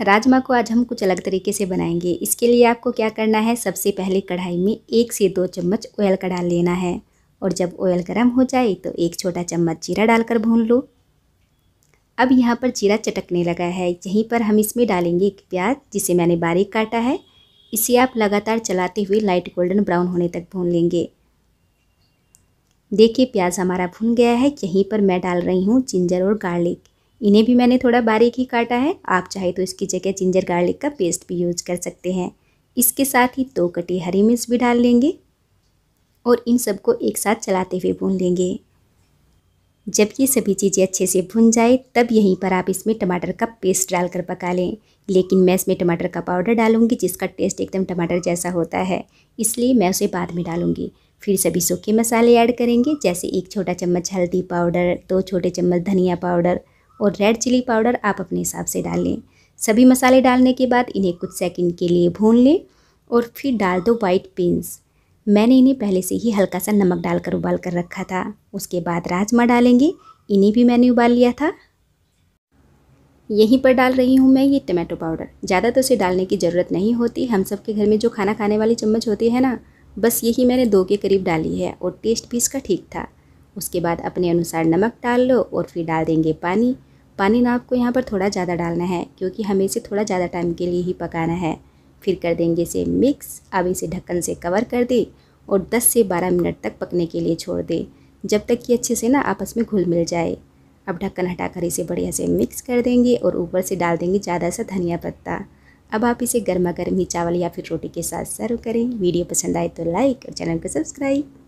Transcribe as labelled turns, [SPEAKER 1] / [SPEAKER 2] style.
[SPEAKER 1] राजमा को आज हम कुछ अलग तरीके से बनाएंगे इसके लिए आपको क्या करना है सबसे पहले कढ़ाई में एक से दो चम्मच ऑयल का डाल लेना है और जब ऑयल गर्म हो जाए तो एक छोटा चम्मच जीरा डालकर भून लो अब यहाँ पर जीरा चटकने लगा है यहीं पर हम इसमें डालेंगे एक प्याज जिसे मैंने बारीक काटा है इसे आप लगातार चलाते हुए लाइट गोल्डन ब्राउन होने तक भून लेंगे देखिए प्याज हमारा भून गया है यहीं पर मैं डाल रही हूँ जिंजर और गार्लिक इन्हें भी मैंने थोड़ा बारीक ही काटा है आप चाहे तो इसकी जगह जिंजर गार्लिक का पेस्ट भी यूज कर सकते हैं इसके साथ ही दो कटी हरी मिर्च भी डाल लेंगे और इन सबको एक साथ चलाते हुए भून लेंगे जब ये सभी चीज़ें अच्छे से भुन जाए तब यहीं पर आप इसमें टमाटर का पेस्ट डालकर पका लें लेकिन मैं इसमें टमाटर का पाउडर डालूंगी जिसका टेस्ट एकदम टमाटर जैसा होता है इसलिए मैं उसे बाद में डालूंगी फिर सभी सूखे मसाले ऐड करेंगे जैसे एक छोटा चम्मच हल्दी पाउडर दो छोटे चम्मच धनिया पाउडर और रेड चिली पाउडर आप अपने हिसाब से डाल लें सभी मसाले डालने के बाद इन्हें कुछ सेकंड के लिए भून लें और फिर डाल दो वाइट बीन्स मैंने इन्हें पहले से ही हल्का सा नमक डालकर उबाल कर रखा था उसके बाद राजमा डालेंगे इन्हें भी मैंने उबाल लिया था यहीं पर डाल रही हूँ मैं ये टमाटो पाउडर ज़्यादा तो उसे डालने की ज़रूरत नहीं होती हम सब के घर में जो खाना खाने वाली चम्मच होती है ना बस यही मैंने दो के करीब डाली है और टेस्ट भी इसका ठीक था उसके बाद अपने अनुसार नमक डाल लो और फिर डाल देंगे पानी पानी ना आपको यहाँ पर थोड़ा ज़्यादा डालना है क्योंकि हमें इसे थोड़ा ज़्यादा टाइम के लिए ही पकाना है फिर कर देंगे इसे मिक्स अब इसे ढक्कन से कवर कर दें और 10 से 12 मिनट तक पकने के लिए छोड़ दें जब तक कि अच्छे से ना आपस में घुल मिल जाए अब ढक्कन हटाकर इसे बढ़िया से मिक्स कर देंगे और ऊपर से डाल देंगे ज़्यादा सा धनिया पत्ता अब आप इसे गर्मा गर्म ही चावल या फिर रोटी के साथ सर्व करें वीडियो पसंद आए तो लाइक और चैनल को सब्सक्राइब